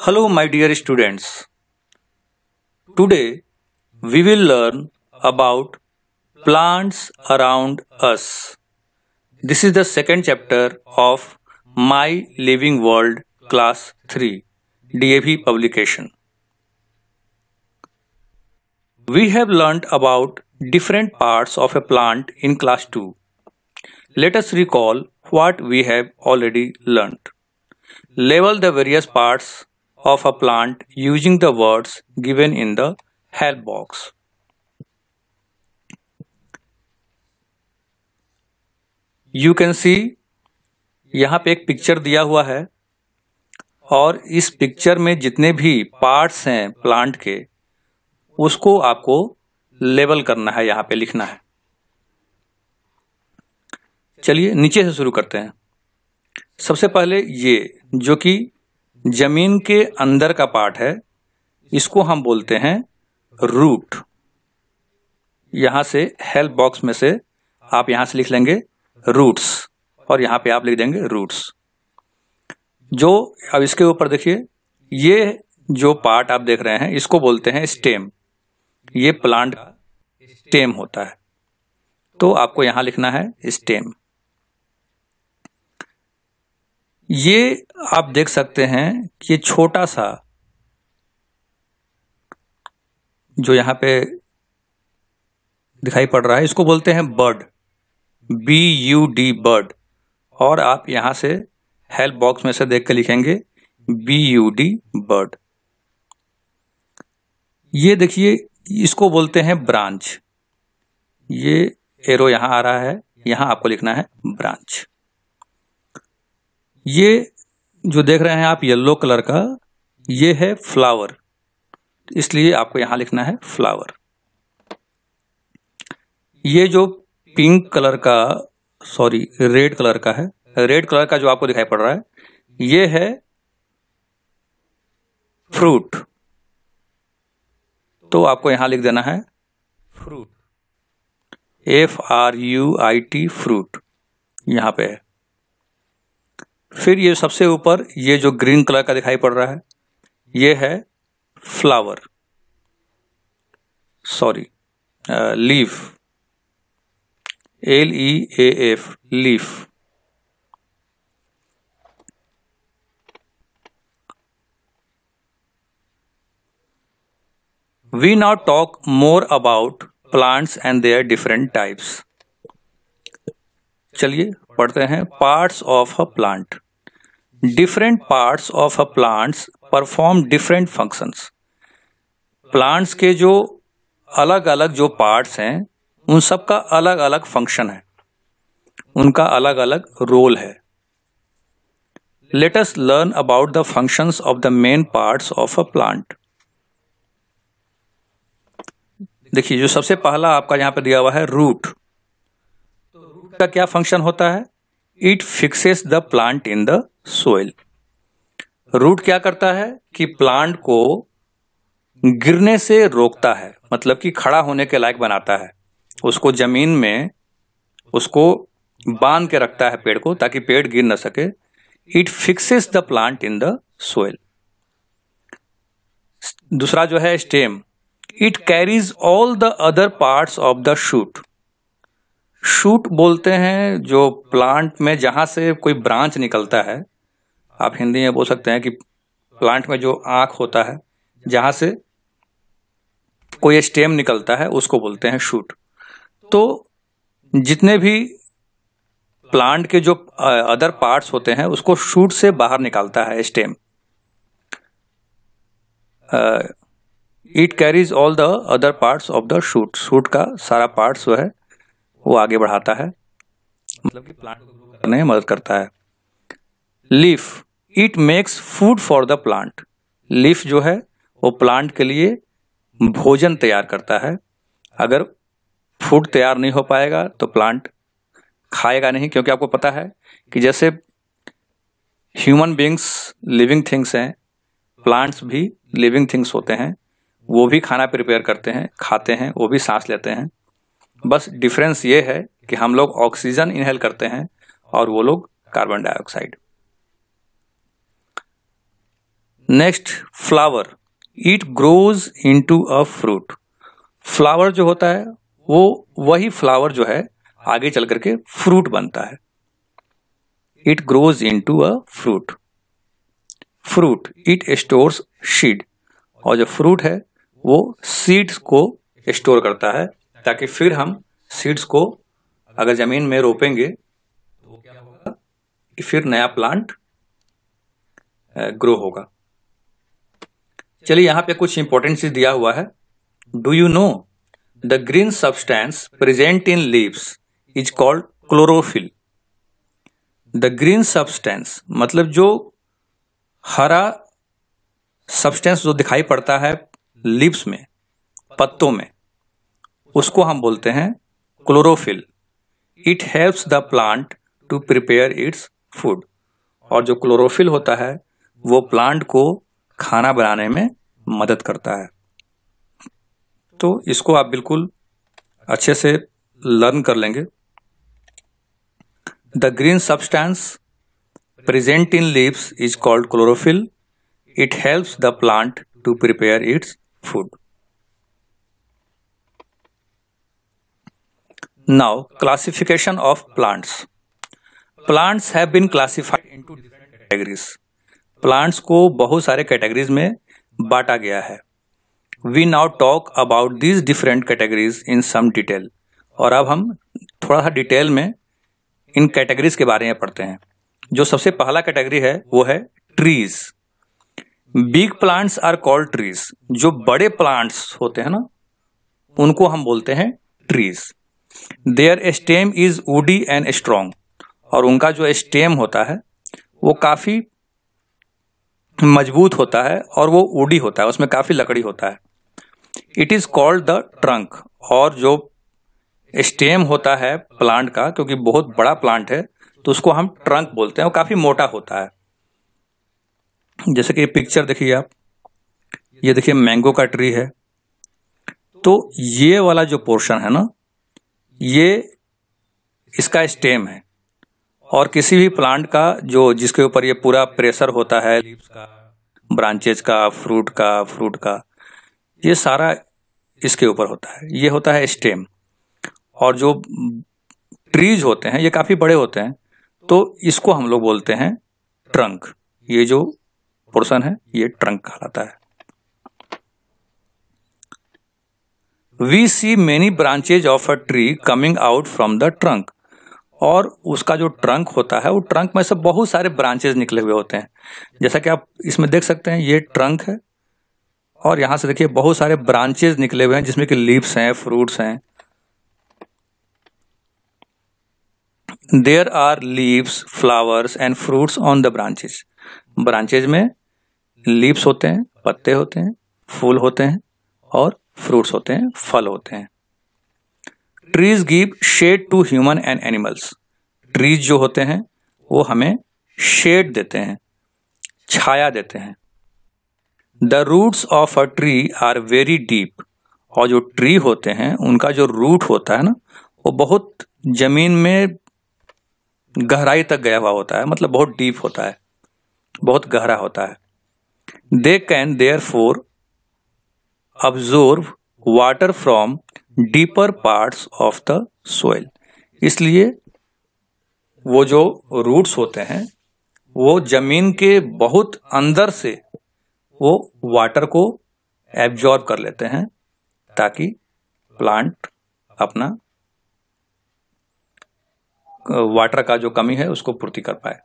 Hello, my dear students. Today we will learn about plants around us. This is the second chapter of My Living World Class 3 DAV publication. We have learnt about different parts of a plant in class 2. Let us recall what we have already learnt. Label the various parts of a plant using the words given in the help box. You can see यहाँ पे एक picture दिया हुआ है और इस picture में जितने भी पार्ट्स हैं प्लांट के उसको आपको लेबल करना है यहाँ पे लिखना है चलिए नीचे से शुरू करते हैं सबसे पहले ये जो कि जमीन के अंदर का पार्ट है इसको हम बोलते हैं रूट यहां से हेल्प बॉक्स में से आप यहां से लिख लेंगे रूट्स और यहां पे आप लिख देंगे रूट्स जो अब इसके ऊपर देखिए ये जो पार्ट आप देख रहे हैं इसको बोलते हैं स्टेम ये प्लांट स्टेम होता है तो आपको यहां लिखना है स्टेम ये आप देख सकते हैं कि ये छोटा सा जो यहां पे दिखाई पड़ रहा है इसको बोलते हैं bird B U D bird और आप यहां से हेल्प बॉक्स में से देख के लिखेंगे बी यू डी बर्ड ये देखिए इसको बोलते हैं ब्रांच ये एरो यहां आ रहा है यहां आपको लिखना है ब्रांच ये जो देख रहे हैं आप येलो कलर का ये है फ्लावर इसलिए आपको यहां लिखना है फ्लावर ये जो पिंक कलर का सॉरी रेड कलर का है रेड कलर का जो आपको दिखाई पड़ रहा है ये है फ्रूट तो आपको यहां लिख देना है fruit F R U I T fruit यहां पे है फिर ये सबसे ऊपर ये जो ग्रीन कलर का दिखाई पड़ रहा है ये है flower sorry leaf L E A F leaf we now talk more about plants and their different types चलिए पढ़ते हैं parts of a plant different parts of a plants perform different functions plants के जो अलग अलग जो parts हैं उन सब का अलग अलग function है उनका अलग अलग role है let us learn about the functions of the main parts of a plant देखिए जो सबसे पहला आपका यहाँ पे दिया हुआ है रूट का क्या फंक्शन होता है it fixes the plant in the soil root क्या करता है कि प्लांट को गिरने से रोकता है मतलब कि खड़ा होने के लायक बनाता है उसको जमीन में उसको बांध के रखता है पेड़ को ताकि पेड़ गिर ना सके it fixes the plant in the soil दूसरा जो है stem it carries all the other parts of the shoot shoot बोलते हैं जो प्लांट में जहां से कोई ब्रांच निकलता है आप हिंदी में बोल सकते हैं कि प्लांट में जो आँख होता है जहाँ से कोई स्टेम निकलता है उसको बोलते हैं शूट तो जितने भी प्लांट के जो अदर पार्ट्स होते हैं उसको शूट से बाहर निकालता है stem it carries all the other parts of the shoot shoot का सारा पार्ट्स जो है वो आगे बढ़ाता है मतलब कि प्लांट को ग्रो करने में मदद करता है leaf it makes food for the plant leaf जो है वो प्लांट के लिए भोजन तैयार करता है अगर फूड तैयार नहीं हो पाएगा तो प्लांट खाएगा नहीं क्योंकि आपको पता है कि जैसे ह्यूमन बींग्स लिविंग थिंग्स हैं प्लांट्स भी लिविंग थिंग्स होते हैं वो भी खाना प्रिपेयर करते हैं खाते हैं वो भी सांस लेते हैं बस डिफरेंस ये है कि हम लोग ऑक्सीजन इनहेल करते हैं और वो लोग carbon dioxide next flower it grows into a fruit flower जो होता है वो वही फ्लावर जो है आगे चल करके फ्रूट बनता है it grows into a fruit fruit it stores seed और जो फ्रूट है वो सीड्स को स्टोर करता है ताकि फिर हम सीड्स को अगर ज़मीन में रोपेंगे तो क्या होगा कि फिर नया प्लांट ग्रो होगा चलिए यहाँ पे कुछ इंपॉर्टेंट चीज दिया हुआ है do you know the green substance present in leaves is called chlorophyll the green substance मतलब जो हरा सब्सटेंस जो दिखाई पड़ता है लीव्स में पत्तों में उसको हम बोलते हैं chlorophyll it helps the plant to prepare its food और जो क्लोरोफिल होता है वो प्लांट को खाना बनाने में मदद करता है तो इसको आप बिल्कुल अच्छे से लर्न कर लेंगे the green substance present in leaves is called chlorophyll it helps the plant to prepare its food now classification of plants plants have been classified into different categories plants को बहुत सारे कैटेगरीज में बांटा गया है we now talk about these different categories in some detail और अब हम थोड़ा सा डिटेल में इन कैटेगरीज के बारे में पढ़ते हैं जो सबसे पहला कैटेगरी है वो है trees big plants are called trees जो बड़े प्लांट्स होते हैं ना उनको हम बोलते हैं trees their stem is woody and strong और उनका जो स्टेम होता है वो काफ़ी मजबूत होता है और वो उडी होता है उसमें काफ़ी लकड़ी होता है it is called the trunk और जो स्टेम होता है प्लांट का क्योंकि बहुत बड़ा प्लांट है तो उसको हम ट्रंक बोलते हैं वो काफ़ी मोटा होता है जैसे कि पिक्चर देखिए आप ये देखिए मैंगो का ट्री है तो ये वाला जो पोर्शन है ना ये इसका स्टेम है और किसी भी प्लांट का जो जिसके ऊपर ये पूरा प्रेशर होता है लीव्स का ब्रांचेज का फ्रूट का फ्रूट का ये सारा इसके ऊपर होता है ये होता है स्टेम और जो ट्रीज होते हैं ये काफ़ी बड़े होते हैं तो इसको हम लोग बोलते हैं ट्रंक ये जो पोर्सन है ये ट्रंक कहलाता है we see many branches of a tree coming out from the trunk और उसका जो ट्रंक होता है वो ट्रंक में से बहुत सारे ब्रांचेज निकले हुए होते हैं जैसा कि आप इसमें देख सकते हैं ये ट्रंक है और यहाँ से देखिए बहुत सारे ब्रांचेज निकले हुए हैं जिसमें कि लीव्स हैं फ्रूट्स हैं there are leaves flowers and fruits on the branches branches में लीव्स होते हैं पत्ते होते हैं फूल होते हैं और फ्रूट्स होते हैं फल होते हैं trees give shade to human and animals trees जो होते हैं वो हमें शेड देते हैं छाया देते हैं the roots of a tree are very deep और जो ट्री होते हैं उनका जो रूट होता है ना वो बहुत जमीन में गहराई तक गया हुआ होता है मतलब बहुत डीप होता है बहुत गहरा होता है they can therefore absorb water from deeper parts of the soil इसलिए वो जो रूट्स होते हैं वो जमीन के बहुत अंदर से वो वाटर को एब्जॉर्ब कर लेते हैं ताकि प्लांट अपना वाटर का जो कमी है उसको पूर्ति कर पाए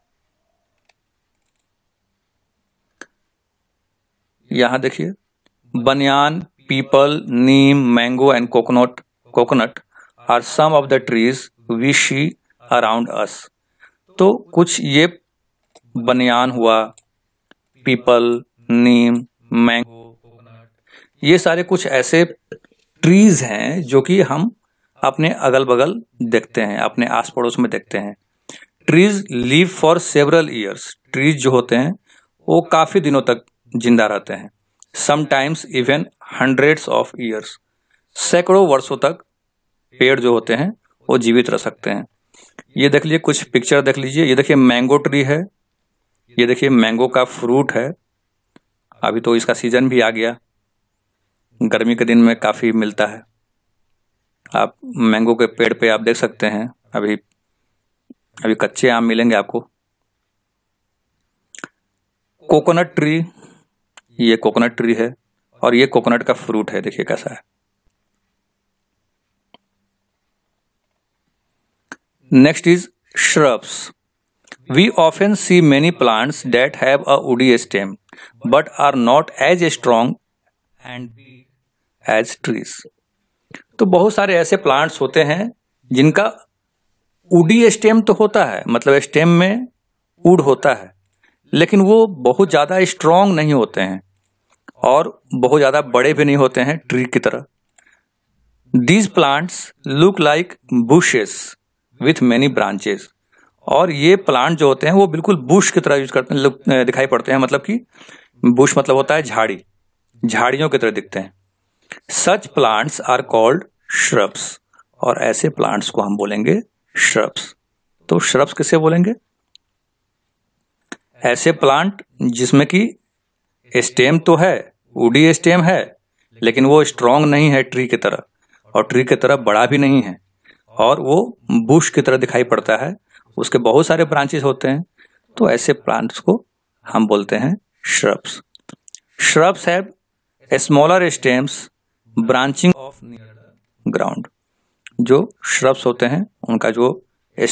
यहां देखिए banyan peepal neem mango and coconut coconut are some of the trees we see around us तो कुछ ये बनियान हुआ पीपल नीम मैंगो कोकोनट ये सारे कुछ ऐसे ट्रीज हैं जो कि हम अपने अगल बगल देखते हैं अपने आस पड़ोस में देखते हैं trees live for several years trees जो होते हैं वो काफ़ी दिनों तक जिंदा रहते हैं sometimes even hundreds of years सैकड़ों वर्षों तक पेड़ जो होते हैं वो जीवित रह सकते हैं ये देख लीजिए कुछ पिक्चर देख लीजिए ये देखिए मैंगो ट्री है ये देखिए मैंगो का फ्रूट है अभी तो इसका सीजन भी आ गया गर्मी के दिन में काफ़ी मिलता है आप मैंगो के पेड़ पे आप देख सकते हैं अभी अभी कच्चे आम मिलेंगे आपको कोकोनट ट्री ये कोकोनट ट्री है और ये कोकोनट का फ्रूट है देखिए कैसा है next is shrubs we often see many plants that have a woody stem but are not as strong and as trees तो बहुत सारे ऐसे प्लांट्स होते हैं जिनका उडी स्टेम तो होता है मतलब स्टेम में उड होता है लेकिन वो बहुत ज़्यादा स्ट्रांग नहीं होते हैं और बहुत ज़्यादा बड़े भी नहीं होते हैं ट्री की तरह these plants look like bushes with many branches और ये प्लांट जो होते हैं वो बिल्कुल बुश की तरह यूज करते हैं दिखाई पड़ते हैं मतलब कि बुश मतलब होता है झाड़ी झाड़ियों की तरह दिखते हैं such plants are called shrubs और ऐसे प्लांट्स को हम बोलेंगे श्रब्स तो श्रब्स किसे बोलेंगे ऐसे प्लांट जिसमें कि स्टेम तो है उडी स्टेम है लेकिन वो स्ट्रांग नहीं है ट्री की तरह और ट्री की तरह बड़ा भी नहीं है और वो बुश की तरह दिखाई पड़ता है उसके बहुत सारे ब्रांचेस होते हैं तो ऐसे प्लांट्स को हम बोलते हैं श्रब्स श्रब्स है smaller stems branching off ground जो श्रब्स होते हैं उनका जो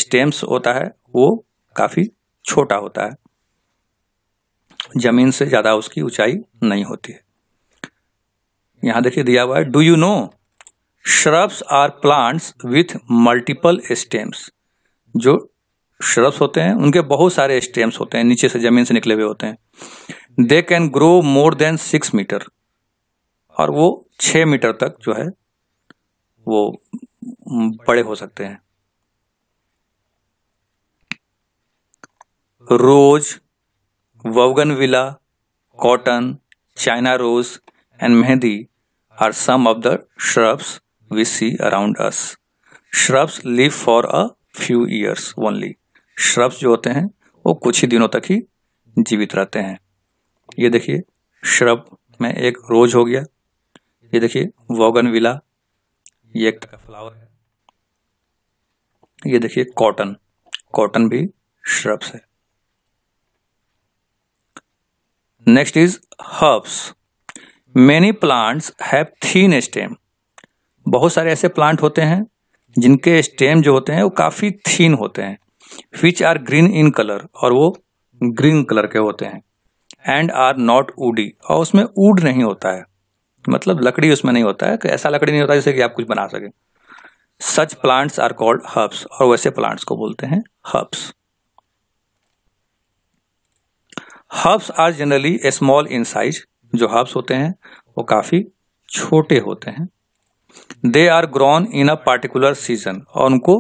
स्टेम्स होता है वो काफ़ी छोटा होता है जमीन से ज़्यादा उसकी ऊंचाई नहीं होती है यहां देखिए दिया हुआ है do you know shrubs are plants with multiple stems जो श्रब्स होते हैं उनके बहुत सारे स्टेम्स होते हैं नीचे से ज़मीन से निकले हुए होते हैं they can grow more than six metre और वो छ मीटर तक जो है वो बड़े हो सकते हैं रोज Vougainvillea, cotton, China rose, and mehendi are some of the shrubs we see around us. Shrubs live for a few years only. Shrubs जो होते हैं वो कुछ ही दिनों तक ही जीवित रहते हैं ये देखिए श्रब में एक रोज हो गया ये देखिए वॉगन विला ये एक तरह का फ्लावर है ये देखिए कॉटन कॉटन भी श्रब्स है next is herbs many plants have thin stem बहुत सारे ऐसे प्लांट होते हैं जिनके स्टेम जो होते हैं वो काफ़ी थीन होते हैं which are green in colour और वो ग्रीन कलर के होते हैं एंड आर नॉट ऊडी और उसमें ऊड नहीं होता है मतलब लकड़ी उसमें नहीं होता है ऐसा लकड़ी नहीं होता है जिससे कि आप कुछ बना सकें such plants are called herbs और वैसे प्लांट्स को बोलते हैं herbs herbs are generally small in size जो हर्ब्स होते हैं वो काफ़ी छोटे होते हैं they are grown in a particular season और उनको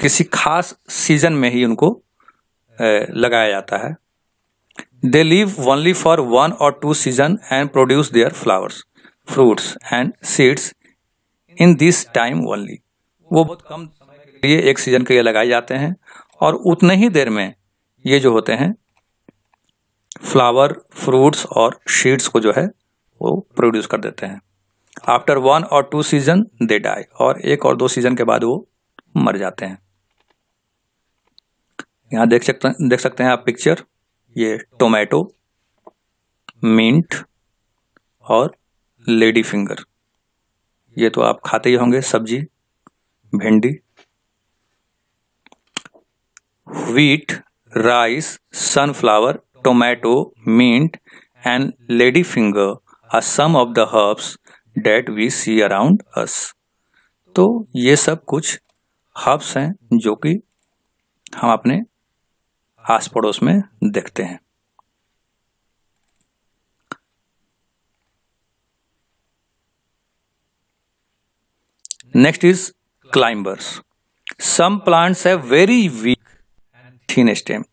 किसी खास सीजन में ही उनको लगाया जाता है they live only for one और two season and produce their flowers fruits and seeds in this time only वो बहुत कम समय के लिए एक सीजन के लिए लगाए जाते हैं और उतने ही देर में ये जो होते हैं फ्लावर फ्रूट्स और शीड्स को जो है वो प्रोड्यूस कर देते हैं आफ्टर वन और टू सीजन दे डाई और एक और दो सीजन के बाद वो मर जाते हैं यहाँ देख सकते देख सकते हैं आप पिक्चर ये टोमेटो मिंट और लेडी फिंगर ये तो आप खाते ही होंगे सब्जी भिंडी wheat rice sunflower tomato, mint, and ladyfinger are some of the herbs that we see around us. तो ये सब कुछ हर्ब्स हैं जो कि हम अपने आस पड़ोस में देखते हैं next is climbers some plants है very weak and thin stem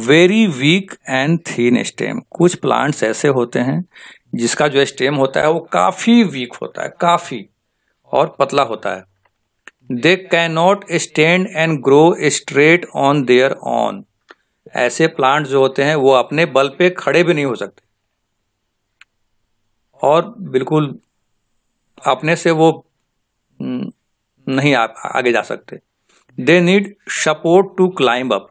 very weak and thin stem कुछ प्लांट्स ऐसे होते हैं जिसका जो स्टेम होता है वो काफ़ी वीक होता है काफ़ी और पतला होता है they not stand and grow straight on their on ऐसे प्लांट जो होते हैं वो अपने बल पे खड़े भी नहीं हो सकते और बिल्कुल अपने से वो हम्म, नहीं आ, आगे जा सकते they need support to climb up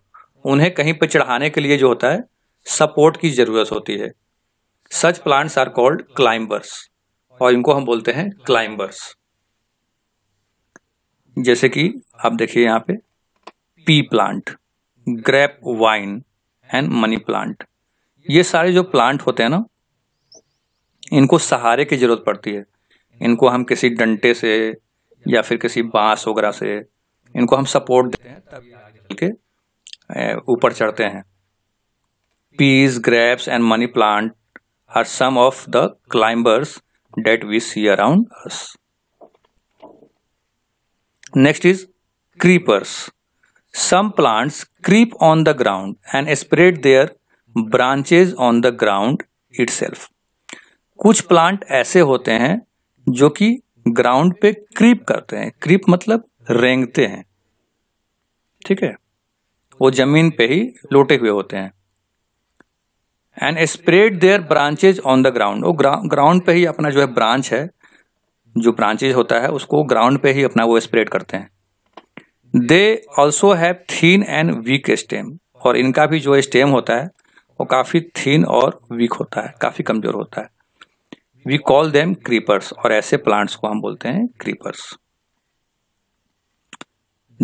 उन्हें कहीं पर चढ़ाने के लिए जो होता है सपोर्ट की ज़रूरत होती है such plants are called climbers और इनको हम बोलते हैं क्लाइंबर्स जैसे कि आप देखिए यहाँ पे pea plant grape vine and money plant ये सारे जो प्लांट होते हैं ना इनको सहारे की ज़रूरत पड़ती है इनको हम किसी डंटे से या फिर किसी बांस वगैरह से इनको हम सपोर्ट देते हैं तभी आगे चल के ऊपर चढ़ते हैं peas grapes and money plant are some of the climbers that we see around us next is creepers some plants creep on the ground and spread their branches on the ground it कुछ plant ऐसे होते हैं जो कि ground पे creep करते हैं creep मतलब रेंगते हैं ठीक है वो जमीन पे ही लोटे हुए होते हैं and spread their branches on the ground वो ग्राउंड पे ही अपना जो है ब्रांच है जो ब्रांचेज होता है उसको ग्राउंड पे ही अपना वो स्प्रेड करते हैं they also have thin and weak stem और इनका भी जो स्टेम होता है वो काफ़ी थीन और वीक होता है काफ़ी कमज़ोर होता है वी कॉल देम क्रीपर्स और ऐसे प्लांट्स को हम बोलते हैं क्रीपर्स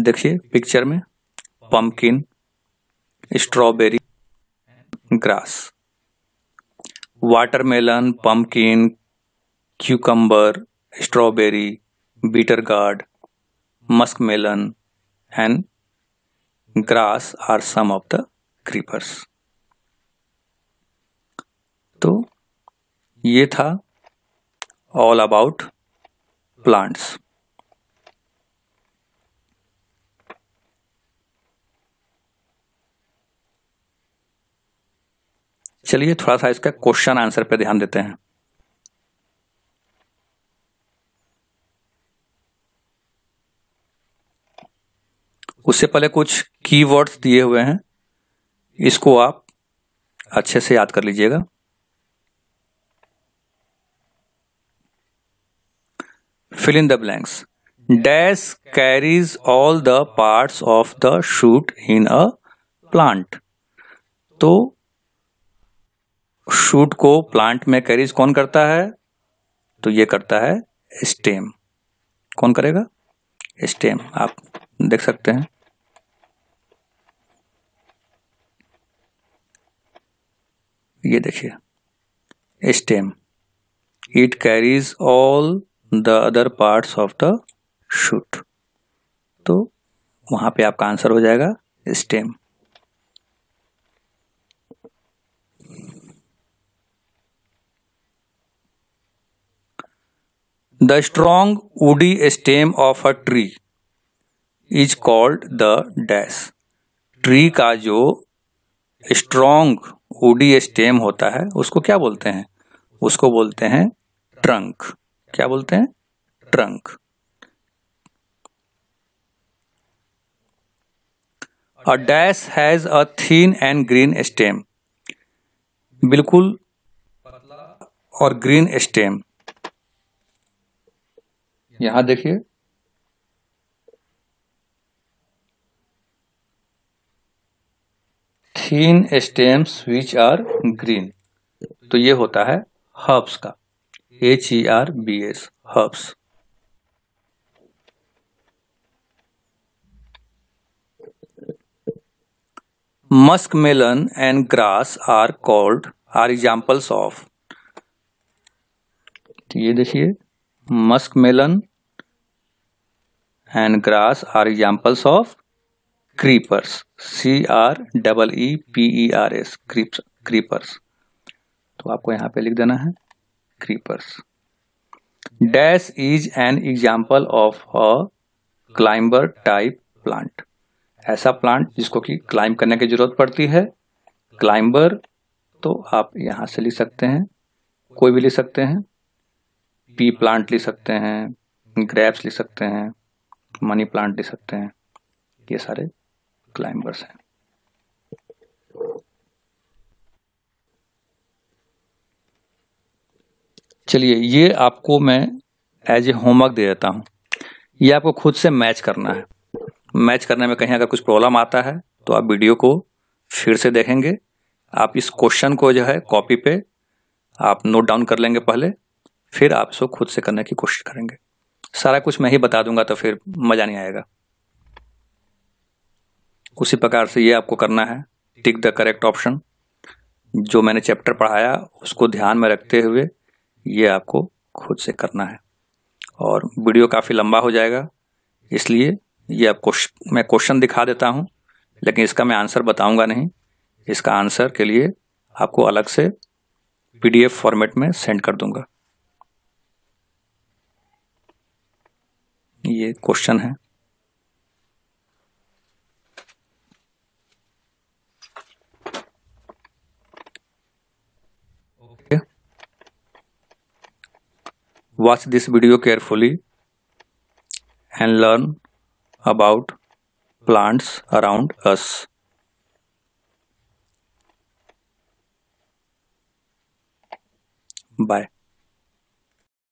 देखिए पिक्चर में pumpkin, strawberry, grass, watermelon, pumpkin, cucumber, strawberry, bitter gourd, muskmelon, and grass are some of the creepers. तो ये था ऑल अबाउट प्लांट्स चलिए थोड़ा सा इसका क्वेश्चन आंसर पे ध्यान देते हैं उससे पहले कुछ कीवर्ड्स दिए हुए हैं इसको आप अच्छे से याद कर लीजिएगा fill in the blanks dash carries all the parts of the shoot in a plant तो शूट को प्लांट में कैरीज कौन करता है तो ये करता है स्टेम कौन करेगा स्टेम आप देख सकते हैं ये देखिए stem it carries all the other parts of the shoot तो वहां पे आपका आंसर हो जाएगा stem The strong woody stem of a tree is called the dash tree का जो स्ट्रॉन्ग वुडी स्टेम होता है उसको क्या बोलते हैं उसको बोलते हैं ट्रंक क्या बोलते हैं trunk a dash has a thin and green stem बिल्कुल और ग्रीन स्टेम यहां देखिए thin stems which are green तो ये होता है हर्ब्स का H E R B S herbs muskmelon and grass are called are examples of ये देखिए muskmelon and grass are examples of creepers c r double e p e r s creepers तो आपको यहां पे लिख देना है creepers dash is an example of a climber type plant ऐसा प्लांट जिसको कि क्लाइंब करने की जरूरत पड़ती है क्लाइंबर तो आप यहां से लिख सकते हैं कोई भी लिख सकते हैं पी प्लांट ले सकते हैं ग्रैप्स ले सकते हैं मनी प्लांट ले सकते हैं ये सारे क्लाइंबर्स हैं चलिए ये आपको मैं एज ए होमवर्क दे देता हूँ ये आपको खुद से मैच करना है मैच करने में कहीं अगर कुछ प्रॉब्लम आता है तो आप वीडियो को फिर से देखेंगे आप इस क्वेश्चन को जो है कॉपी पे आप नोट डाउन कर लेंगे पहले फिर आप इसको खुद से करने की कोशिश करेंगे सारा कुछ मैं ही बता दूंगा तो फिर मज़ा नहीं आएगा उसी प्रकार से ये आपको करना है टिक द करेक्ट ऑप्शन जो मैंने चैप्टर पढ़ाया उसको ध्यान में रखते हुए ये आपको खुद से करना है और वीडियो काफ़ी लंबा हो जाएगा इसलिए ये आपको मैं क्वेश्चन दिखा देता हूँ लेकिन इसका मैं आंसर बताऊँगा नहीं इसका आंसर के लिए आपको अलग से पीडीएफ फॉर्मेट में सेंड कर दूंगा ये क्वेश्चन है watch this video carefully and learn about plants around us bye